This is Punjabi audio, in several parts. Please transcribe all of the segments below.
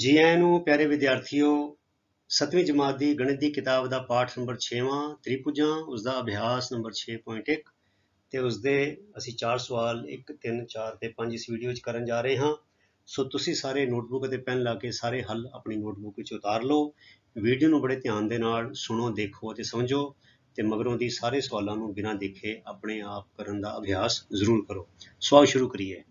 ਜੀ ਆਇਆਂ ਨੂੰ ਪਿਆਰੇ ਵਿਦਿਆਰਥੀਓ 7ਵੀਂ ਜਮਾਤ ਦੀ ਗਣਿਤ ਦੀ ਕਿਤਾਬ ਦਾ ਪਾਠ ਨੰਬਰ 6ਵਾਂ ਤ੍ਰਿਪੁਜਾਂ ਉਸ ਦਾ ਅਭਿਆਸ ਨੰਬਰ 6.1 ਤੇ ਉਸ ਦੇ ਅਸੀਂ ਚਾਰ ਸਵਾਲ 1 3 4 ਤੇ 5 ਇਸ ਵੀਡੀਓ 'ਚ ਕਰਨ ਜਾ ਰਹੇ ਹਾਂ ਸੋ ਤੁਸੀਂ ਸਾਰੇ ਨੋਟਬੁੱਕ ਅਤੇ ਪੈਨ ਲਾ ਕੇ ਸਾਰੇ ਹੱਲ ਆਪਣੀ ਨੋਟਬੁੱਕ ਵਿੱਚ ਉਤਾਰ ਲਓ ਵੀਡੀਓ ਨੂੰ ਬੜੇ ਧਿਆਨ ਦੇ ਨਾਲ ਸੁਣੋ ਦੇਖੋ ਅਤੇ ਸਮਝੋ ਤੇ ਮਗਰੋਂ ਦੀ ਸਾਰੇ ਸਵਾਲਾਂ ਨੂੰ ਬਿਨਾਂ ਦੇਖੇ ਆਪਣੇ ਆਪ ਕਰਨ ਦਾ ਅਭਿਆਸ ਜ਼ਰੂਰ ਕਰੋ ਸਵਾਲ ਸ਼ੁਰੂ ਕਰੀਏ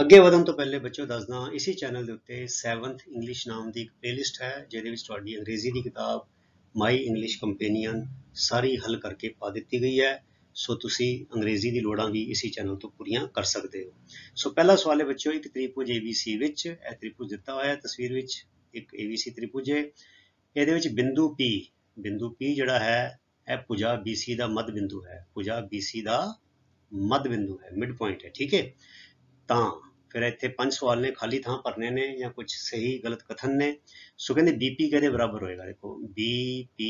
ਅੱਗੇ ਵਧਣ ਤੋਂ ਪਹਿਲੇ ਬੱਚਿਓ ਦੱਸਦਾ ਇਸੇ ਚੈਨਲ ਦੇ ਉੱਤੇ 7th ਇੰਗਲਿਸ਼ ਨਾਮ ਦੀ ਇੱਕ ਪਲੇਲਿਸਟ ਹੈ ਜਿਹਦੇ ਵਿੱਚ ਤੁਹਾਡੀ ਅੰਗਰੇਜ਼ੀ ਦੀ ਕਿਤਾਬ ਮਾਈ ਇੰਗਲਿਸ਼ ਕੰਪੈਨੀਅਨ ਸਾਰੀ ਹੱਲ ਕਰਕੇ ਪਾ ਦਿੱਤੀ ਗਈ ਹੈ ਸੋ ਤੁਸੀਂ ਅੰਗਰੇਜ਼ੀ ਦੀ ਲੋੜਾਂ ਵੀ ਇਸੇ ਚੈਨਲ ਤੋਂ ਪੂਰੀਆਂ ਕਰ ਸਕਦੇ ਹੋ ਸੋ ਪਹਿਲਾ ਸਵਾਲ ਹੈ ਬੱਚਿਓ ਇੱਕ ਤ੍ਰਿਭੁਜ ABC ਵਿੱਚ ਇਹ ਤ੍ਰਿਭੁਜ ਦਿੱਤਾ ਹੋਇਆ ਹੈ ਤਸਵੀਰ ਵਿੱਚ ਇੱਕ ABC ਤ੍ਰਿਭੁਜ ਹੈ ਇਹਦੇ ਵਿੱਚ ਬਿੰਦੂ P ਬਿੰਦੂ P ਜਿਹੜਾ ਹੈ ਇਹ ਭੁਜਾ BC ਦਾ ਮੱਧ ਬਿੰਦੂ ਹੈ ਭੁਜਾ BC ਦਾ ਮੱਧ ਬਿੰਦੂ ਹੈ ਮਿਡ ਪੁਆਇੰਟ ਹੈ ਠੀਕ ਹੈ ਤਾਂ ਫਿਰ ਇੱਥੇ ਪੰਜ ਸਵਾਲ ਨੇ ਖਾਲੀ ਥਾਂ ਭਰਨੇ ਨੇ ਜਾਂ ਕੁਝ ਸਹੀ ਗਲਤ ਕਥਨ ਨੇ ਸੋ ਕਹਿੰਦੇ ਬੀਪੀ ਕਿਹਦੇ ਬਰਾਬਰ ਹੋਏਗਾ ਦੇਖੋ ਬੀਪੀ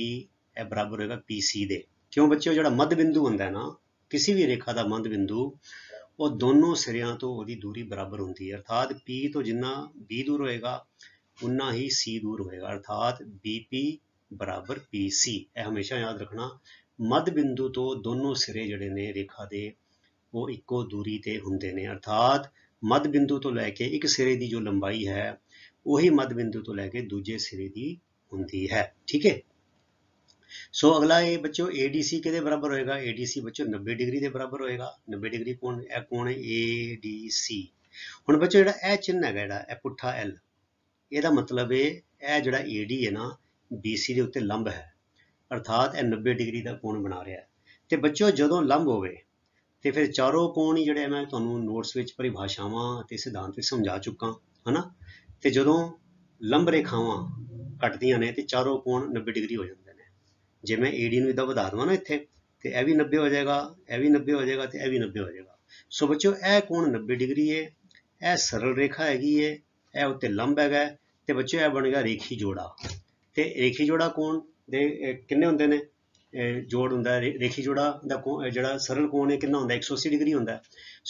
ਇਹ ਬਰਾਬਰ ਹੋਏਗਾ ਪੀਸੀ ਦੇ ਕਿਉਂ ਬੱਚਿਓ ਜਿਹੜਾ ਮੱਧ ਬਿੰਦੂ ਹੁੰਦਾ ਹੈ ਨਾ ਕਿਸੇ ਵੀ ਰੇਖਾ ਦਾ ਮੱਧ ਬਿੰਦੂ ਉਹ ਦੋਨੋਂ ਸਿਰਿਆਂ ਤੋਂ ਉਹਦੀ ਦੂਰੀ ਬਰਾਬਰ ਹੁੰਦੀ ਹੈ ਅਰਥਾਤ P ਤੋਂ ਜਿੰਨਾ B ਦੂਰ ਹੋਏਗਾ ਉਨਾ ਹੀ C ਦੂਰ ਹੋਏਗਾ ਅਰਥਾਤ BP ਬਰਾਬਰ PC ਇਹ ਹਮੇਸ਼ਾ ਯਾਦ ਰੱਖਣਾ ਮੱਧ ਬਿੰਦੂ ਤੋਂ ਦੋਨੋਂ ਸਿਰੇ ਜਿਹੜੇ ਨੇ ਰੇਖਾ ਦੇ ਉਹ ਇੱਕੋ ਦੂਰੀ ਤੇ ਹੁੰਦੇ ਨੇ ਅਰਥਾਤ ਮੱਧ ਬਿੰਦੂ ਤੋਂ ਲੈ ਕੇ ਇੱਕ ਸਿਰੇ ਦੀ ਜੋ ਲੰਬਾਈ ਹੈ ਉਹੀ ਮੱਧ ਬਿੰਦੂ ਤੋਂ ਲੈ ਕੇ ਦੂਜੇ ਸਿਰੇ ਦੀ ਹੁੰਦੀ ਹੈ ਠੀਕ ਹੈ ਸੋ ਅਗਲਾ ਇਹ ਬੱਚਿਓ ADC ਕਿਹਦੇ ਬਰਾਬਰ ਹੋਏਗਾ ADC ਬੱਚਿਓ 90 ਡਿਗਰੀ ਦੇ ਬਰਾਬਰ ਹੋਏਗਾ 90 ਡਿਗਰੀ ਕੋਣ ਇਹ ਕੋਣ ਹੈ ADC ਹੁਣ ਬੱਚਿਓ ਜਿਹੜਾ ਇਹ ਚਿੰਨ ਹੈਗਾ ਜਿਹੜਾ ਇਹ ਪੁੱਠਾ L ਇਹਦਾ ਮਤਲਬ ਹੈ ਇਹ ਜਿਹੜਾ AD ਹੈ ਨਾ BC ਦੇ ਉੱਤੇ ਲੰਬ ਹੈ ਅਰਥਾਤ ਇਹ 90 ਡਿਗਰੀ ਦਾ ਕੋਣ ਬਣਾ ਰਿਹਾ ਹੈ ਤੇ ਬੱਚਿਓ ਜਦੋਂ ਲੰਬ ਹੋਵੇ ਤੇ ਫਿਰ ਚਾਰੋਂ ਕੋਣ ਜਿਹੜੇ ਮੈਂ ਤੁਹਾਨੂੰ ਨੋਟਸ ਵਿੱਚ ਪਰਿਭਾਸ਼ਾਵਾਂ ਤੇ ਸਿਧਾਂਤ ਵੀ ਸਮਝਾ ਚੁੱਕਾ ਹਨਾ ਤੇ ਜਦੋਂ ਲੰਬ ਰੇਖਾਵਾਂ ਕੱਟਦੀਆਂ ਨੇ ਤੇ ਚਾਰੋਂ ਕੋਣ 90 ਡਿਗਰੀ ਹੋ ਜਾਂਦੇ ਨੇ ਜੇ ਮੈਂ AD ਨੂੰ ਇਹਦਾ ਵਧਾ ਦਵਾਂ ਨਾ ਇੱਥੇ ਤੇ ਇਹ ਵੀ 90 ਹੋ ਜਾਏਗਾ ਇਹ ਵੀ 90 ਹੋ ਜਾਏਗਾ ਤੇ ਇਹ ਵੀ 90 ਹੋ ਜਾਏਗਾ ਸੋ ਬੱਚਿਓ ਇਹ ਕੋਣ 90 ਡਿਗਰੀ ਹੈ ਇਹ ਸਰਲ ਰੇਖਾ ਹੈਗੀ ਹੈ ਇਹ ਉੱਤੇ ਲੰਬ ਹੈਗਾ ਤੇ ਬੱਚਿਓ ਇਹ ਬਣ ਗਿਆ ਰੇਖੀ ਜੋੜਾ ਤੇ ਰੇਖੀ ਜੋੜਾ ਕੋਣ ਦੇ ਕਿੰਨੇ ਹੁੰਦੇ ਨੇ ਜੋੜ ਹੁੰਦਾ ਰੇਖੀ ਜੋੜਾ ਦਾ ਜਿਹੜਾ ਸਰਲ ਕੋਣ ਹੈ ਕਿੰਨਾ ਹੁੰਦਾ 180 ਡਿਗਰੀ ਹੁੰਦਾ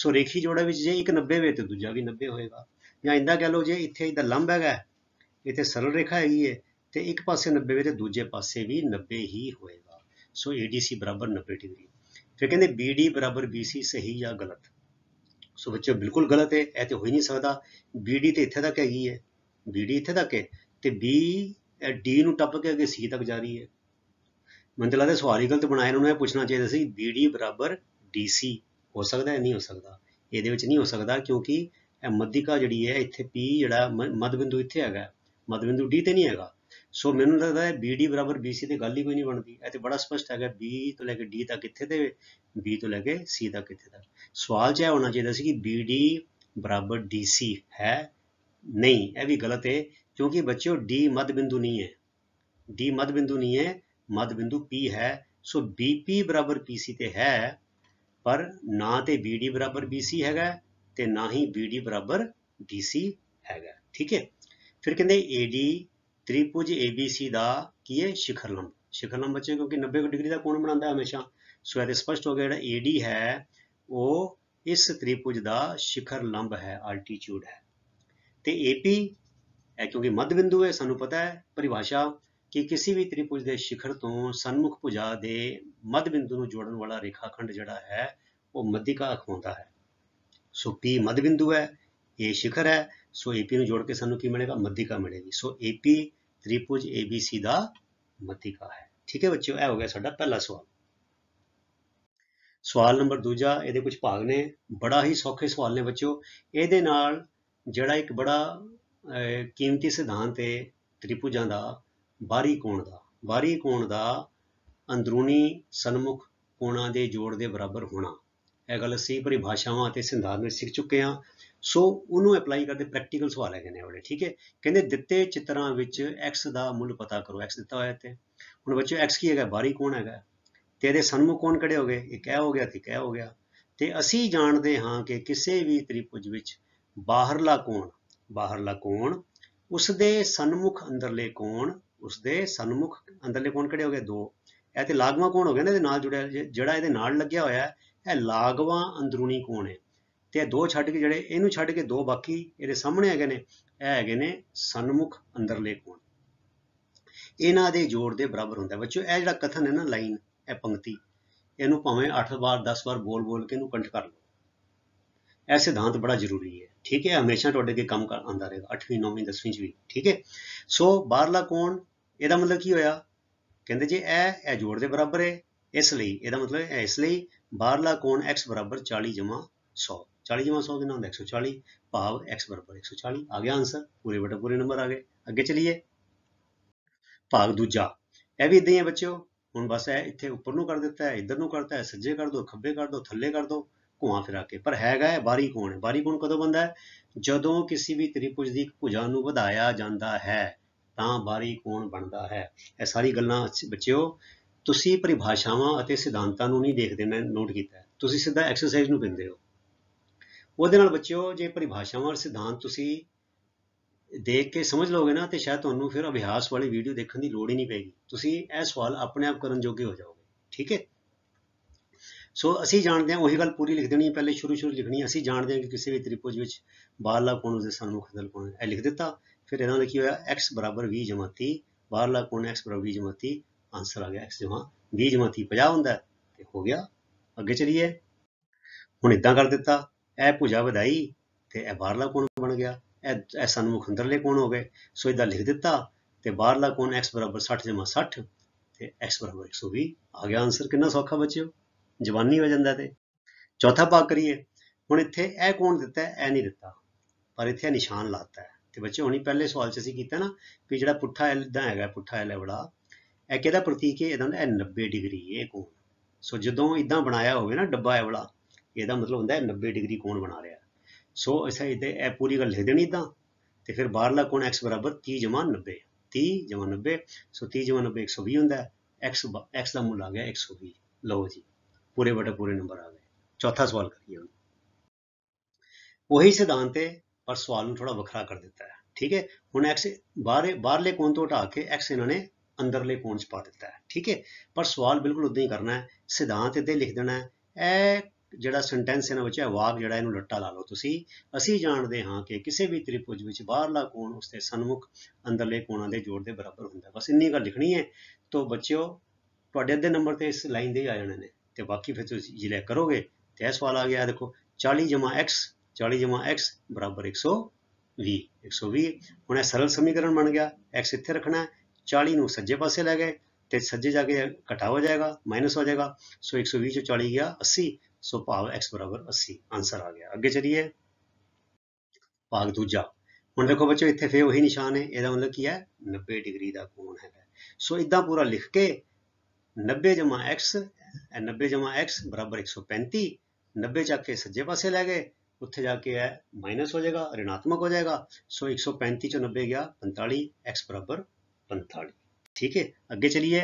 ਸੋ ਰੇਖੀ ਜੋੜਾ ਵਿੱਚ ਜੇ ਇੱਕ 90 ਵੇ ਤੇ ਦੂਜਾ ਵੀ 90 ਹੋਏਗਾ ਜਾਂ ਇੰਦਾ ਕਹ ਲਓ ਜੇ ਇੱਥੇ ਇਹਦਾ ਲੰਬ ਹੈਗਾ ਇੱਥੇ ਸਰਲ ਰੇਖਾ ਹੈਗੀ ਹੈ ਤੇ ਇੱਕ ਪਾਸੇ 90 ਵੇ ਤੇ ਦੂਜੇ ਪਾਸੇ ਵੀ 90 ਹੀ ਹੋਏਗਾ ਸੋ ADC 90 ਡਿਗਰੀ ਫਿਰ ਕਹਿੰਦੇ BD ਬਰਾਬਰ BC ਸਹੀ ਜਾਂ ਗਲਤ ਸੋ ਬੱਚਿਓ ਬਿਲਕੁਲ ਗਲਤ ਹੈ ਇਹ ਤੇ ਹੋ ਹੀ ਨਹੀਂ ਸਕਦਾ BD ਤੇ ਇੱਥੇ ਤੱਕ ਹੈਗੀ ਹੈ BD ਇੱਥੇ ਤੱਕ ਹੈ ਤੇ B D ਨੂੰ ਟੱਪ ਕੇ ਅੱਗੇ C ਤੱਕ ਜਾ ਰਹੀ ਹੈ ਮੈਨੂੰ ਲੱਗਦਾ ਸਵਾਲ ਹੀ ਗਲਤ ਬਣਾਇਆ ਉਹਨਾਂ ਨੂੰ ਪੁੱਛਣਾ ਚਾਹੀਦਾ ਸੀ BD ਬਰਾਬਰ DC ਹੋ ਸਕਦਾ ਹੈ ਨਹੀਂ ਹੋ ਸਕਦਾ ਇਹਦੇ ਵਿੱਚ ਨਹੀਂ ਹੋ ਸਕਦਾ ਕਿਉਂਕਿ ਇਹ ਮੱਧਿਕਾ ਜਿਹੜੀ ਹੈ ਇੱਥੇ P ਜਿਹੜਾ ਮੱਧ ਬਿੰਦੂ ਇੱਥੇ ਹੈਗਾ ਮੱਧ ਬਿੰਦੂ D ਤੇ ਨਹੀਂ ਹੈਗਾ ਸੋ ਮੈਨੂੰ ਲੱਗਦਾ ਹੈ BD ਬਰਾਬਰ BC ਤੇ ਗੱਲ ਹੀ ਕੋਈ ਨਹੀਂ ਬਣਦੀ ਇਹ ਤੇ ਬੜਾ ਸਪਸ਼ਟ ਹੈਗਾ B ਤੋਂ ਲੈ ਕੇ D ਤੱਕ ਇੱਥੇ ਤੇ B ਤੋਂ ਲੈ ਕੇ C ਤੱਕ ਇੱਥੇ ਤੱਕ ਸਵਾਲ ਚਾਹ ਹੋਣਾ ਚਾਹੀਦਾ ਸੀ ਕਿ BD ਬਰਾਬਰ DC ਹੈ ਨਹੀਂ ਇਹ ਵੀ ਗਲਤ ਹੈ ਕਿਉਂਕਿ ਬੱਚਿਓ D ਮੱਧ ਬਿੰਦੂ ਨਹੀਂ ਹੈ D ਮੱਧ ਬਿੰਦੂ ਨਹੀਂ ਹੈ ਮੱਧ ਬਿੰਦੂ P ਹੈ ਸੋ BP ਬਰਾਬਰ PC ਤੇ ਹੈ ਪਰ ਨਾ ਤੇ BD ਬਰਾਬਰ BC ਹੈਗਾ ਤੇ ਨਾ ਹੀ BD ਬਰਾਬਰ DC ਹੈਗਾ ਠੀਕ ਹੈ ਫਿਰ ਕਹਿੰਦੇ AD ਤ੍ਰਿਭੁਜ ABC ਦਾ ਕੀ ਹੈ ਸ਼ਿਖਰ ਲੰਬ ਸ਼ਿਖਰ ਲੰਬ ਬੱਚੇ ਕਿਉਂਕਿ 90 ਡਿਗਰੀ ਦਾ ਕੋਣ ਬਣਾਉਂਦਾ ਹਮੇਸ਼ਾ ਸੋ ਇਹ ਸਪਸ਼ਟ ਹੋ ਗਿਆ ਜਿਹੜਾ AD ਹੈ ਉਹ ਇਸ ਤ੍ਰਿਭੁਜ ਦਾ ਸ਼ਿਖਰ ਲੰਬ ਹੈ ਆਲਟੀਟਿਊਡ ਹੈ ਤੇ AP ਇਹ ਕਿਉਂਕਿ ਮੱਧ ਬਿੰਦੂ ਹੈ ਸਾਨੂੰ ਪਤਾ ਹੈ ਪਰਿਭਾਸ਼ਾ ਕਿ ਕਿਸੇ ਵੀ ਤ੍ਰਿਪੁਜ ਦੇ ਸਿਖਰ ਤੋਂ ਸੰਮੁਖ ਭੁਜਾ ਦੇ ਮੱਧ ਬਿੰਦੂ ਨੂੰ ਜੋੜਨ ਵਾਲਾ ਰੇਖਾਖੰਡ ਜਿਹੜਾ ਹੈ ਉਹ ਮੱਧਿਕਾ ਅਖਵਾਉਂਦਾ ਹੈ ਸੋ P ਮੱਧ ਬਿੰਦੂ ਹੈ ਇਹ ਸਿਖਰ ਹੈ ਸੋ AP ਨੂੰ ਜੋੜ ਕੇ ਸਾਨੂੰ ਕੀ ਮਿਲੇਗਾ ਮੱਧਿਕਾ ਮਿਲੇਗੀ ਸੋ AP ਤ੍ਰਿਪੁਜ ABC ਦਾ ਮੱਧਿਕਾ ਹੈ ਠੀਕ ਹੈ ਬੱਚਿਓ ਇਹ ਹੋ ਗਿਆ ਸਾਡਾ ਪਹਿਲਾ ਸਵਾਲ ਸਵਾਲ ਨੰਬਰ ਦੂਜਾ ਇਹਦੇ ਕੁਝ ਭਾਗ ਨੇ ਬੜਾ ਹੀ ਸੌਖੇ ਸਵਾਲ ਨੇ ਬੱਚਿਓ ਇਹਦੇ ਨਾਲ ਜਿਹੜਾ ਇੱਕ ਬੜਾ ਕੀਮਤੀ ਸਿਧਾਂਤ ਹੈ ਤ੍ਰਿਪੁਜਾਂ ਦਾ ਬਾਹਰੀ ਕੋਣ ਦਾ ਬਾਹਰੀ ਕੋਣ ਦਾ ਅੰਦਰੂਨੀ ਸਨਮੁਖ ਕੋਣਾਂ ਦੇ ਜੋੜ ਦੇ ਬਰਾਬਰ ਹੋਣਾ ਇਹ ਗੱਲ ਅਸੀਂ ਪਰਿਭਾਸ਼ਾਵਾਂ ਅਤੇ ਸਿਧਾਂਤ ਵਿੱਚ ਸਿੱਖ ਚੁੱਕੇ ਹਾਂ ਸੋ ਉਹਨੂੰ ਅਪਲਾਈ ਕਰਦੇ ਪ੍ਰੈਕਟੀਕਲ ਸਵਾਲ ਹੈ ਕਹਿੰਦੇ ਵਾਲੇ ਠੀਕ ਹੈ ਕਹਿੰਦੇ ਦਿੱਤੇ ਚਿੱਤਰਾਂ ਵਿੱਚ x ਦਾ ਮੁੱਲ ਪਤਾ ਕਰੋ x ਦਿੱਤਾ ਹੋਇਆ ਤੇ ਹੁਣ ਬੱਚਿਓ x ਕੀ ਹੈਗਾ ਬਾਹਰੀ ਕੋਣ ਹੈਗਾ ਤੇ ਇਹਦੇ ਸਨਮੁਖ ਕੋਣ ਕਿਹੜੇ ਹੋਗੇ ਇਹ ਕਹਿ ਹੋ ਗਿਆ ਤੇ ਕਹਿ ਹੋ ਗਿਆ ਤੇ ਅਸੀਂ ਜਾਣਦੇ ਹਾਂ ਕਿ ਕਿਸੇ ਵੀ ਤ੍ਰਿਭੁਜ ਵਿੱਚ ਬਾਹਰਲਾ ਕੋਣ ਬਾਹਰਲਾ ਕੋਣ ਉਸ ਦੇ ਸਨਮੁਖ ਅੰਦਰਲੇ ਕੋਣ ਉਸਦੇ ਸਨਮੁਖ ਅੰਦਰਲੇ ਕੋਣ ਕਿਹੜੇ ਹੋ ਗਏ ਦੋ ਇਹ ਤੇ ਲਾਗਵਾ ਕੋਣ ਹੋ ਗਿਆ ਨਾ ਇਹਦੇ ਨਾਲ ਜੁੜਿਆ ਜਿਹੜਾ ਇਹਦੇ ਨਾਲ ਲੱਗਿਆ ਹੋਇਆ ਹੈ ਇਹ ਲਾਗਵਾ ਅੰਦਰੂਨੀ ਕੋਣ ਹੈ ਤੇ ਇਹ ਦੋ ਛੱਡ ਕੇ ਜਿਹੜੇ ਇਹਨੂੰ ਛੱਡ ਕੇ ਦੋ ਬਾਕੀ ਇਹਦੇ ਸਾਹਮਣੇ ਹੈਗੇ ਨੇ ਇਹ ਹੈਗੇ ਨੇ ਸਨਮੁਖ ਅੰਦਰਲੇ ਕੋਣ ਇਹਨਾਂ ਦੇ ਜੋੜ ਦੇ ਬਰਾਬਰ ਹੁੰਦਾ ਬੱਚੋ ਇਹ ਜਿਹੜਾ ਕਥਨ ਹੈ ਨਾ ਲਾਈਨ ਇਹ ਪੰਕਤੀ ਇਹਨੂੰ ਭਾਵੇਂ 8 ਵਾਰ 10 ਵਾਰ ਬੋਲ ਬੋਲ ਕੇ ਇਹਨੂੰ ਕੰਠ ਕਰ ਲਓ ਇਹ ਸਿਧਾਂਤ ਬੜਾ ਜ਼ਰੂਰੀ ਹੈ ਠੀਕ ਹੈ ਹਮੇਸ਼ਾ ਤੁਹਾਡੇ ਕੇ ਕੰਮ ਆਂਦਾ ਰਹੇਗਾ 8ਵੀਂ 9ਵੀਂ 10ਵੀਂ ਚ ਵੀ ਠੀਕ ਹੈ ਸੋ ਬਾਹਰਲਾ ਕੋਣ ਇਹਦਾ ਮਤਲਬ ਕੀ ਹੋਇਆ ਕਹਿੰਦੇ ਜੀ ਇਹ ਇਹ ਜੋੜ ਦੇ ਬਰਾਬਰ ਹੈ ਇਸ ਲਈ ਇਹਦਾ ਮਤਲਬ ਹੈ ਇਸ ਲਈ ਬਾਹਰਲਾ ਕੋਣ x 40 100 40 100 ਕਿੰਨਾ ਹੁੰਦਾ 140 ਭਾਵ x 140 ਆ ਗਿਆ ਆਨਸਰ ਪੂਰੇ ਬਟਾ ਪੂਰੇ ਨੰਬਰ ਆ ਗਏ ਅੱਗੇ ਚਲੀਏ ਭਾਗ ਦੂਜਾ ਇਹ ਵੀ ਇਦਾਂ ਹੀ ਹੈ ਬੱਚਿਓ ਹੁਣ ਬਸ ਇਹ ਇੱਥੇ ਉੱਪਰ ਨੂੰ ਕਰ ਦਿੱਤਾ ਹੈ ਇੱਧਰ ਨੂੰ ਕਰਤਾ ਹੈ ਸੱਜੇ ਕਰ ਦੋ ਖੱਬੇ ਕਰ ਦੋ ਥੱਲੇ ਕਰ ਦੋ ਘੁਆ ਫਿਰਾ ਕੇ ਪਰ ਹੈਗਾ ਹੈ ਬਾਰੀ ਕੋਣ ਹੈ ਬਾਰੀ ਕੋਣ ਕਦੋਂ ਬੰਦਾ ਹੈ ਜਦੋਂ ਕਿਸੇ ਵੀ ਤ੍ਰਿਪੁਜ ਦੀ ਭੁਜਾ ਨੂੰ ਵਧਾਇਆ ਜਾਂਦਾ ਹੈ ਤਾਂ ਬਾਰੀ ਕੋਣ ਬਣਦਾ ਹੈ ਇਹ ਸਾਰੀ ਗੱਲਾਂ ਬੱਚਿਓ ਤੁਸੀਂ ਪਰਿਭਾਸ਼ਾਵਾਂ ਅਤੇ ਸਿਧਾਂਤਾਂ ਨੂੰ ਨਹੀਂ ਦੇਖਦੇ ਮੈਂ ਨੋਟ ਕੀਤਾ ਤੁਸੀਂ ਸਿੱਧਾ ਐਕਸਰਸਾਈਜ਼ ਨੂੰ ਪਿੰਦੇ ਹੋ ਉਹਦੇ ਨਾਲ ਬੱਚਿਓ ਜੇ ਪਰਿਭਾਸ਼ਾਵਾਂ ਅਤੇ ਸਿਧਾਂਤ ਤੁਸੀਂ ਦੇਖ ਕੇ ਸਮਝ ਲਓਗੇ ਨਾ ਤੇ ਸ਼ਾਇਦ ਤੁਹਾਨੂੰ ਫਿਰ ਅਭਿਆਸ ਵਾਲੀ ਵੀਡੀਓ ਦੇਖਣ ਦੀ ਲੋੜ ਹੀ ਨਹੀਂ ਪੈਗੀ ਤੁਸੀਂ ਇਹ ਸਵਾਲ ਆਪਣੇ ਆਪ ਕਰਨ ਜੋਗੇ ਹੋ ਜਾਓਗੇ ਠੀਕ ਹੈ ਸੋ ਅਸੀਂ ਜਾਣਦੇ ਹਾਂ ਉਹੀ ਗੱਲ ਪੂਰੀ ਲਿਖ ਦੇਣੀ ਹੈ ਪਹਿਲੇ ਸ਼ੁਰੂ ਸ਼ੁਰੂ ਲਿਖਣੀ ਅਸੀਂ ਜਾਣਦੇ ਹਾਂ ਕਿ ਕਿਸੇ ਵੀ ਤ੍ਰਿਪੋਜ ਵਿੱਚ ਬਾਹਰਲਾ ਕੋਣ ਉਸਦੇ ਸਨਮੁਖ ਦਲ ਕੋਣ ਇਹ ਲਿਖ ਦਿੱਤਾ ਫਿਰ ਇਹਨਾਂ ਲਿਖੀ ਹੋਇਆ x 20 ਜਮਾ 30 ਬਾਹਰਲਾ ਕੋਣ x 20 ਜਮਾ 30 ਆਨਸਰ ਆ ਗਿਆ x ਜਮਾ 20 ਜਮਾ 30 50 ਹੁੰਦਾ ਤੇ ਹੋ ਗਿਆ ਅੱਗੇ ਚਲੀਏ ਹੁਣ ਇਦਾਂ ਕਰ ਦਿੱਤਾ ਇਹ ਭੁਜਾ ਵਧਾਈ ਤੇ ਇਹ ਬਾਹਰਲਾ ਕੋਣ ਬਣ ਗਿਆ ਇਹ ਇਹ ਸਨਮੁਖ ਅੰਦਰਲੇ ਕੋਣ ਹੋ ਗਏ ਸੋ ਇਦਾਂ ਲਿਖ ਦਿੱਤਾ ਤੇ ਬਾਹਰਲਾ ਕੋਣ x 60 60 ਤੇ x 120 ਆ ਗਿਆ ਆਨਸਰ ਕਿੰਨਾ ਸੌਖਾ ਬੱਚਿਓ ਜਵਾਨੀ ਹੋ ਜਾਂਦਾ ਤੇ ਚੌਥਾ ਪਾ ਕਰੀਏ ਹੁਣ ਇੱਥੇ ਇਹ ਕੌਣ ਦਿੱਤਾ ਹੈ ਇਹ ਨਹੀਂ ਦਿੱਤਾ ਪਰ ਇੱਥੇ ਨਿਸ਼ਾਨ ਲਾਤਾ ਹੈ ਤੇ ਬੱਚੇ ਹੁਣੀ ਪਹਿਲੇ ਸਵਾਲ 'ਚ ਅਸੀਂ ਕੀਤਾ ਨਾ ਕਿ ਜਿਹੜਾ ਪੁੱਠਾ ਇਦਾਂ ਹੈਗਾ ਪੁੱਠਾ ਐਲ ਲੈਵੜਾ ਇਹ ਕਿਹਦਾ ਪ੍ਰਤੀਕ ਹੈ ਇਹਦਾ ਹੁੰਦਾ ਇਹ 90 ਡਿਗਰੀ ਇਹ ਕੋਣ ਸੋ ਜਦੋਂ ਇਦਾਂ ਬਣਾਇਆ ਹੋਵੇ ਨਾ ਡੱਬਾ ਐਵਲਾ ਇਹਦਾ ਮਤਲਬ ਹੁੰਦਾ ਹੈ 90 ਡਿਗਰੀ ਕੋਣ ਬਣਾ ਰਿਹਾ ਸੋ ਇਸੇ ਇਤੇ ਇਹ ਪੂਰੀ ਗੱਲ ਲਿਖ ਦੇਣੀ ਇਦਾਂ ਤੇ ਫਿਰ ਬਾਹਰਲਾ ਕੋਣ x 30 90 30 90 ਸੋ 30 90 120 ਹੁੰਦਾ x x ਦਾ ਮੁੱਲ ਆ ਗਿਆ 120 ਲਓ ਜੀ ਪੂਰੇ बटे पूरे नंबर आ गए चौथा सवाल करिए ਉਹੀ ਸਿਧਾਂਤ ਹੈ ਪਰ ਸਵਾਲ ਨੂੰ ਥੋੜਾ ਵੱਖਰਾ ਕਰ ਦਿੱਤਾ ਹੈ ਠੀਕ ਹੈ ਹੁਣ x ਬਾਹਰੇ ਬਾਹਰਲੇ ਕੋਣ ਤੋਂ ਹਟਾ ਕੇ x ਇਹਨਾਂ ਨੇ ਅੰਦਰਲੇ ਕੋਣ 'ਚ ਪਾ ਦਿੱਤਾ ਹੈ ਠੀਕ ਹੈ ਪਰ ਸਵਾਲ ਬਿਲਕੁਲ ਉਦਾਂ ਹੀ ਕਰਨਾ ਹੈ ਸਿਧਾਂਤ ਇੱਥੇ ਲਿਖ ਦੇਣਾ ਹੈ ਇਹ ਜਿਹੜਾ ਸੈਂਟੈਂਸ ਇਹਨਾਂ ਵਿੱਚ ਹੈ ਵਾਕ ਜਿਹੜਾ ਇਹਨੂੰ ਲੱਟਾ ਲਾ ਲਓ ਤੁਸੀਂ ਅਸੀਂ ਜਾਣਦੇ ਹਾਂ ਕਿ ਕਿਸੇ ਵੀ ਤ੍ਰਿਭੁਜ ਵਿੱਚ ਬਾਹਰਲਾ ਕੋਣ ਉਸਦੇ ਸੰਮੁਖ ਸਨਮੁਖ ਅੰਦਰਲੇ ਕੋਣਾਂ ਦੇ ਜੋੜ ਦੇ ਬਰਾਬਰ ਹੁੰਦਾ ਹੈ ਬਸ ਇੰਨੀ ਗੱਲ ਲਿਖਣੀ ਹੈ ਤੋਂ ਬੱਚਿਓ ਤੁਹਾਡੇ ਅੱਧੇ ਨੰਬਰ ਤੇ ਇਸ ਲਾਈਨ ਦੇ ਹੀ ਆ ਜਾਣੇ ਨੇ ਤੇ ਬਾਕੀ ਫਿਰ ਤੁਸੀਂ ਲੈ ਕਰੋਗੇ ਤੇ ਇਹ ਸਵਾਲ ਆ ਗਿਆ ਦੇਖੋ 40 ਜਮਾ x 40 ਜਮਾ x 120 120 ਹੁਣ ਇਹ ਸਰਲ ਸਮੀਕਰਨ ਬਣ ਗਿਆ x ਇੱਥੇ ਰੱਖਣਾ ਹੈ 40 ਨੂੰ ਸੱਜੇ ਪਾਸੇ ਲੈ ਗਏ ਤੇ ਸੱਜੇ ਜਾ ਕੇ ਘਟਾ ਹੋ ਜਾਏਗਾ ਮਾਈਨਸ ਹੋ ਜਾਏਗਾ ਸੋ 120 ਚ 40 ਗਿਆ 80 ਸੋ ਭਾਵ x 80 ਆਨਸਰ ਆ ਗਿਆ ਅੱਗੇ ਚਲੀਏ ਭਾਗ ਦੂਜਾ ਹੁਣ ਦੇਖੋ ਬੱਚੋ ਇੱਥੇ ਫੇ ਉਹੀ ਨਿਸ਼ਾਨ ਹੈ ਇਹਦਾ ਮਤਲਬ ਕੀ ਹੈ 90 ਡਿਗਰੀ ਦਾ ਕੋਣ ਹੈਗਾ ਸੋ ਇਦਾਂ ਪੂਰਾ ਲਿਖ ਕੇ 90 x 90 ਜਮਾ x ਬਰਾਬਰ 135 90 ਚੱਕ ਕੇ ਸੱਜੇ ਪਾਸੇ ਲੈ ਗਏ ਉੱਥੇ ਜਾ ਕੇ ਹੈ ਮਾਈਨਸ ਹੋ ਜਾਏਗਾ ਰਿਣਾਤਮਕ ਹੋ ਜਾਏਗਾ ਸੋ 135 ਚੋਂ 90 ਗਿਆ 45 x 45 ਠੀਕ ਹੈ ਅੱਗੇ ਚਲੀਏ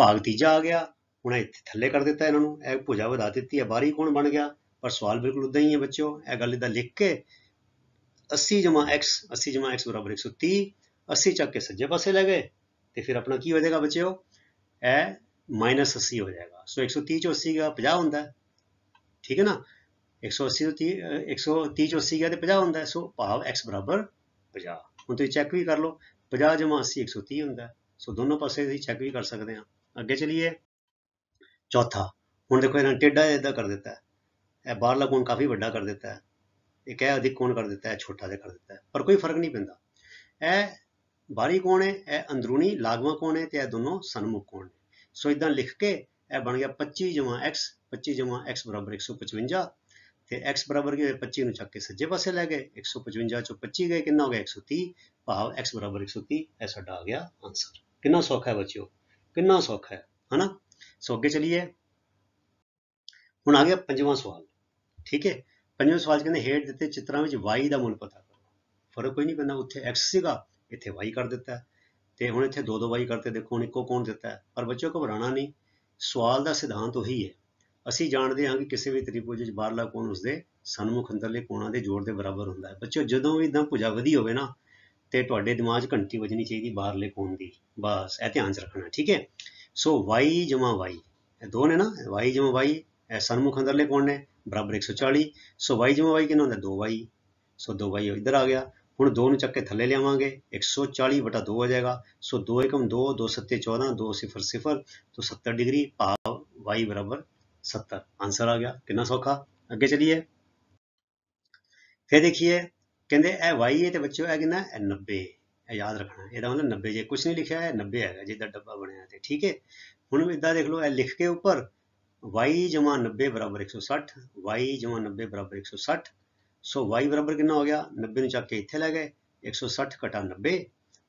ਭਾਗ ਤੀਜਾ ਆ ਗਿਆ ਹੁਣ ਇੱਥੇ ਥੱਲੇ ਕਰ ਦਿੱਤਾ ਇਹਨਾਂ ਨੂੰ ਇਹ ਭੁਜਾ ਵਧਾ ਦਿੱਤੀ ਹੈ ਬਾਰੀ ਕੋਣ ਬਣ ਗਿਆ ਪਰ ਸਵਾਲ ਬਿਲਕੁਲ ਉਦਾਂ ਹੀ ਹੈ ਬੱਚਿਓ ਇਹ ਗੱਲ ਇਹਦਾ ਲਿਖ ਕੇ 80 x 80 x 130 80 ਚੱਕ ਕੇ ਸੱਜੇ ਪਾਸੇ ਲੈ ਗਏ ਤੇ ਫਿਰ ਆਪਣਾ ਕੀ ਹੋ ਜਾਏਗਾ ਬੱਚਿਓ ਇਹ ਮਾਈਨਸ 80 ਹੋ ਜਾਏਗਾ ਸੋ 130 ਚੋਂ 80 अस्सी 50 ਹੁੰਦਾ ਠੀਕ ਹੈ ਨਾ 180 ਤੋਂ 130 ਚੋਂ 80 ਗਿਆ ਤੇ 50 ਹੁੰਦਾ ਸੋ ਭਾਵ x 50 ਹੁਣ ਤੁਸੀਂ ਚੈੱਕ ਵੀ ਕਰ ਲਓ 50 ਜਮਾ 80 130 ਹੁੰਦਾ ਸੋ ਦੋਨੋਂ ਪਾਸੇ ਅਸੀਂ ਚੈੱਕ ਵੀ ਕਰ ਸਕਦੇ ਹਾਂ ਅੱਗੇ ਚਲੀਏ ਚੌਥਾ ਹੁਣ ਦੇਖੋ ਇਹਨਾਂ ਟੇਡਾ ਇਦਾਂ ਕਰ ਦਿੱਤਾ ਇਹ ਬਾਹਰਲਾ ਕੋਣ ਕਾਫੀ ਵੱਡਾ ਕਰ ਦਿੱਤਾ ਇਹ ਕਹਿ ਅਧਿਕ ਕੋਣ ਕਰ ਦਿੱਤਾ ਹੈ ਛੋਟਾ ਦੇ ਕਰ ਦਿੱਤਾ ਪਰ ਕੋਈ ਫਰਕ ਨਹੀਂ ਪੈਂਦਾ ਇਹ ਬਾਹਰੀ ਕੋਣ ਹੈ ਇਹ ਅੰਦਰੂਨੀ ਲਾਗਵਾ ਕੋਣ ਹੈ ਤੇ ਇਹ ਦੋਨੋਂ ਸਨਮੁਖ ਕੋਣ ਹੈ ਸੋ ਇਦਾਂ ਲਿਖ ਕੇ ਇਹ ਬਣ ਗਿਆ 25 ਜਮਾ x 25 ਜਮਾ x 155 ਤੇ x ਬਰਾਬਰ ਕੀ ਹੋਇਆ 25 ਨੂੰ ਚੱਕ ਕੇ ਸੱਜੇ ਪਾਸੇ ਲੈ ਗਏ 155 ਚੋਂ 25 ਗਏ ਕਿੰਨਾ ਹੋ ਗਿਆ 130 ਭਾਵ x 130 ਐਸਾ ਸਾਡਾ ਆ ਗਿਆ ਆਨਸਰ ਕਿੰਨਾ ਸੌਖਾ ਹੈ ਬੱਚਿਓ ਕਿੰਨਾ ਸੌਖਾ ਹੈ ਹਨਾ ਸੋ ਅੱਗੇ ਚਲੀਏ ਹੁਣ ਆ ਗਿਆ ਪੰਜਵਾਂ ਸਵਾਲ ਠੀਕ ਹੈ ਪੰਜਵਾਂ ਸਵਾਲ ਕਹਿੰਦੇ ਹੇਠ ਦਿੱਤੇ ਚਿੱਤਰਾਂ ਵਿੱਚ y ਦਾ ਮੁੱਲ ਪਤਾ ਕਰੋ ਫਰਕ ਕੋਈ ਨਹੀਂ ਪੈਂਦਾ ਉੱਥੇ x ਸੀਗਾ ਇੱਥੇ y ਕਰ ਦਿੱਤਾ ਤੇ ਹੁਣ ਇੱਥੇ ਦੋ ਦੋ ਵਾਰੀ ਕਰਤੇ ਦੇਖੋ ਹੁਣ ਇੱਕੋ ਕੌਣ ਦਿੱਤਾ ਹੈ ਪਰ ਬੱਚਿਓ ਘਬਰਾਣਾ ਨਹੀਂ ਸਵਾਲ ਦਾ ਸਿਧਾਂਤ ਉਹੀ ਹੈ ਅਸੀਂ ਜਾਣਦੇ ਹਾਂ ਕਿ ਕਿਸੇ ਵੀ ਤ੍ਰਿਭੁਜ ਵਿੱਚ ਬਾਹਰਲਾ ਕੋਣ ਉਸਦੇ ਸਨਮੁਖ ਅੰਦਰਲੇ ਕੋਣਾਂ ਦੇ ਜੋੜ ਦੇ ਬਰਾਬਰ ਹੁੰਦਾ ਹੈ ਬੱਚਿਓ ਜਦੋਂ ਵੀ ਇਦਾਂ ਭੁਜਾ ਵਧੀ ਹੋਵੇ ਨਾ ਤੇ ਤੁਹਾਡੇ ਦਿਮਾਗ 'ਚ ਘੰਟੀ ਵੱਜਣੀ ਚਾਹੀਦੀ ਬਾਹਰਲੇ ਕੋਣ ਦੀ ਬਸ ਇਹ ਧਿਆਨ 'ਚ ਰੱਖਣਾ ਠੀਕ ਹੈ ਸੋ y y ਇਹ ਦੋ ਨੇ ਨਾ y y ਇਹ ਸਨਮੁਖ ਅੰਦਰਲੇ ਕੋਣ ਨੇ ਬਰਾਬਰ 140 ਸੋ y y ਕਿੰਨਾ ਹੁੰਦਾ 2y ਸੋ 2y ਇਧਰ ਆ ਗਿਆ ਹੁਣ 2 ਨੂੰ ਚੱਕ ਕੇ ਥੱਲੇ ਲਿਆਵਾਂਗੇ 140 ਬਟਾ 2 ਆ ਜਾਏਗਾ ਸੋ 2 1 2 2 7 14 2 0 0 ਤੋਂ 70 ਡਿਗਰੀ ਭਾਵ y 70 ਆਨਸਰ ਆ ਗਿਆ ਕਿੰਨਾ ਸੌਖਾ ਅੱਗੇ ਚਲੀਏ ਫੇ ਦੇਖੀਏ ਕਹਿੰਦੇ ਇਹ y ਹੈ ਤੇ ਬੱਚਿਓ ਇਹ ਕਿੰਨਾ 90 ਇਹ ਯਾਦ ਰੱਖਣਾ ਇਹਦਾ ਮਤਲਬ 90 ਜੇ ਕੁਝ ਨਹੀਂ ਲਿਖਿਆ ਹੈ 90 ਹੈਗਾ ਜਿੱਦਾਂ ਡੱਬਾ ਬਣਿਆ ਤੇ ਠੀਕ ਹੈ ਹੁਣ ਇਦਾਂ ਦੇਖ ਲਓ ਇਹ ਲਿਖ ਕੇ ਉੱਪਰ y 90 160 y 90 160 ਸੋ y ਬਰਾਬਰ ਕਿੰਨਾ ਹੋ ਗਿਆ 90 ਨੂੰ ਚੱਕ ਕੇ ਇੱਥੇ ਲੈ ਗਏ 160 ਘਟਾ 90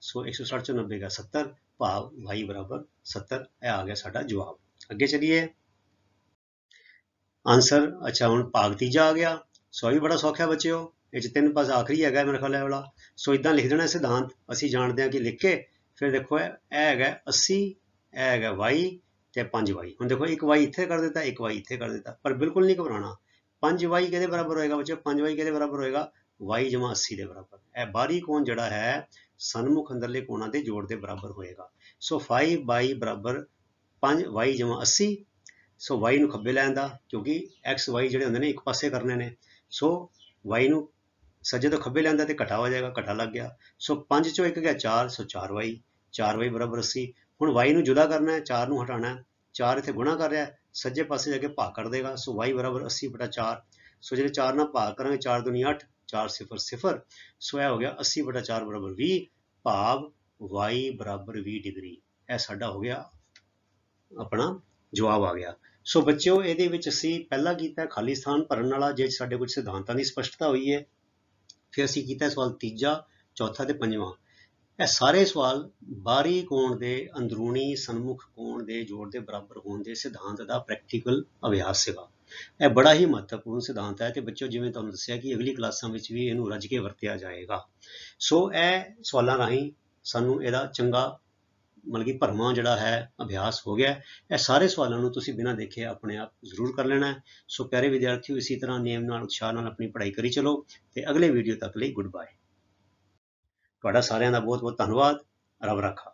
ਸੋ 160 ਚੋਂ 90 ਦਾ 70 ਭਾਵ y ਬਰਾਬਰ 70 ਇਹ ਆ ਗਿਆ ਸਾਡਾ ਜਵਾਬ ਅੱਗੇ ਚਲੀਏ ਆਨਸਰ ਅੱਛਾ ਹੁਣ ਭਾਗ ਤੀਜਾ ਆ ਗਿਆ ਸੋ ਇਹ ਵੀ ਬੜਾ ਸੌਖਾ ਬੱਚਿਓ ਇਹ ਚ ਤਿੰਨ ਪਾਸ ਆਖਰੀ ਹੈਗਾ ਮੇਰੇ ਖਿਆਲ ਇਹ ਵਾਲਾ ਸੋ ਇਦਾਂ ਲਿਖ ਦੇਣਾ ਸਿਧਾਂਤ ਅਸੀਂ ਜਾਣਦੇ ਹਾਂ ਕਿ ਲਿਖ ਕੇ ਫਿਰ ਦੇਖੋ ਇਹ ਹੈਗਾ 80 ਇਹ ਹੈਗਾ y ਤੇ 5y ਹੁਣ ਦੇਖੋ ਇੱਕ y ਇੱਥੇ ਕਰ ਦਿੱਤਾ ਇੱਕ y ਇੱਥੇ ਕਰ ਦਿੱਤਾ ਪਰ ਬਿਲਕੁਲ ਨਹੀਂ ਘਬਰਾਣਾ 5y ਕਿਹਦੇ ਬਰਾਬਰ ਹੋਏਗਾ ਬੱਚੇ 5y ਕਿਹਦੇ ਬਰਾਬਰ ਹੋਏਗਾ y 80 ਦੇ ਬਰਾਬਰ ਇਹ ਬਾਹਰੀ ਕੋਣ ਜਿਹੜਾ ਹੈ ਸਨਮੁਖ ਅੰਦਰਲੇ ਕੋਣਾਂ ਦੇ ਜੋੜ ਦੇ ਬਰਾਬਰ ਹੋਏਗਾ ਸੋ 5y ਬਰਾਬਰ 5y 80 ਸੋ y ਨੂੰ ਖੱਬੇ ਲੈਂਦਾ ਕਿਉਂਕਿ x y ਜਿਹੜੇ ਹੁੰਦੇ ਨੇ ਇੱਕ ਪਾਸੇ ਕਰਨੇ ਨੇ ਸੋ y ਨੂੰ ਸੱਜੇ ਤੋਂ ਖੱਬੇ ਲੈਂਦਾ ਤੇ ਘਟਾ ਹੋ ਜਾਏਗਾ ਘਟਾ ਲੱਗ ਗਿਆ ਸੋ 5 ਚੋਂ 1 ਗਿਆ 4 ਸੋ 4y 4y 80 ਹੁਣ y ਨੂੰ ਜੁਦਾ ਕਰਨਾ ਹੈ 4 ਨੂੰ ਹਟਾਉਣਾ ਹੈ 4 ਇੱਥੇ ਗੁਣਾ ਕਰ ਰਿਹਾ ਹੈ ਸੱਜੇ ਪਾਸੇ ਜਾ ਕੇ ਭਾਗ ਕਰ ਦੇਗਾ ਸੋ y 80 4 ਸੋ ਜਿਹੜੇ 4 ਨਾਲ ਭਾਗ ਕਰਾਂਗੇ 4 ਦੁਨੀ 8 4 0 0 ਸੋ ਇਹ ਹੋ ਗਿਆ 80 4 20 ਭਾਵ y 20 ਡਿਗਰੀ ਇਹ ਸਾਡਾ ਹੋ ਗਿਆ ਆਪਣਾ ਜਵਾਬ ਆ ਗਿਆ ਸੋ ਬੱਚਿਓ ਇਹਦੇ ਵਿੱਚ ਅਸੀਂ ਪਹਿਲਾਂ ਕੀਤਾ ਖਾਲੀ ਸਥਾਨ ਭਰਨ ਵਾਲਾ ਜੇ ਸਾਡੇ ਕੁਝ ਸਿਧਾਂਤਾਂ ਦੀ ਸਪਸ਼ਟਤਾ ਹੋਈ ਹੈ ਫਿਰ ਅਸੀਂ ਕੀਤਾ ਸਵਾਲ ਤੀਜਾ ਚੌਥਾ ਤੇ ਪੰਜਵਾਂ ਇਹ ਸਾਰੇ ਸਵਾਲ ਬਾਹਰੀ ਕੋਣ ਦੇ ਅੰਦਰੂਨੀ ਸੰਮੁਖ ਕੋਣ ਦੇ ਜੋੜ ਦੇ ਬਰਾਬਰ ਹੋਣ ਦੇ ਸਿਧਾਂਤ ਦਾ ਪ੍ਰੈਕਟੀਕਲ ਅਭਿਆਸ ਸਿਵਾ ਇਹ ਬੜਾ ਹੀ ਮਹੱਤਵਪੂਰਨ ਸਿਧਾਂਤ ਹੈ ਤੇ ਬੱਚਿਓ ਜਿਵੇਂ ਤੁਹਾਨੂੰ ਦੱਸਿਆ ਕਿ ਅਗਲੀ ਕਲਾਸਾਂ ਵਿੱਚ ਵੀ ਇਹਨੂੰ ਰੱਜ ਕੇ ਵਰਤਿਆ ਜਾਏਗਾ ਸੋ ਇਹ ਸਵਾਲਾਂ ਰਾਹੀਂ ਸਾਨੂੰ ਇਹਦਾ ਚੰਗਾ ਮਤਲਬ ਕਿ ਭਰਮਾ ਜਿਹੜਾ ਹੈ ਅਭਿਆਸ ਹੋ ਗਿਆ ਇਹ ਸਾਰੇ ਸਵਾਲਾਂ ਨੂੰ ਤੁਸੀਂ ਬਿਨਾਂ ਦੇਖੇ ਆਪਣੇ ਆਪ ਜ਼ਰੂਰ ਕਰ ਲੈਣਾ ਸੋ ਪਿਆਰੇ ਵਿਦਿਆਰਥੀਓ ਇਸੇ ਤਰ੍ਹਾਂ ਨਿਯਮ ਨਾਲ ਉਤਸ਼ਾਹ ਨਾਲ ਆਪਣੀ ਪੜ੍ਹਾਈ ਕਰੀ ਚਲੋ ਤੇ ਅਗਲੇ ਵੀਡੀਓ ਤੱਕ ਲਈ ਗੁੱਡ ਬਾਏ ਤੁਹਾਡਾ ਸਾਰਿਆਂ ਦਾ ਬਹੁਤ ਬਹੁਤ ਧੰਨਵਾਦ ਰੱਬ ਰੱਖਾ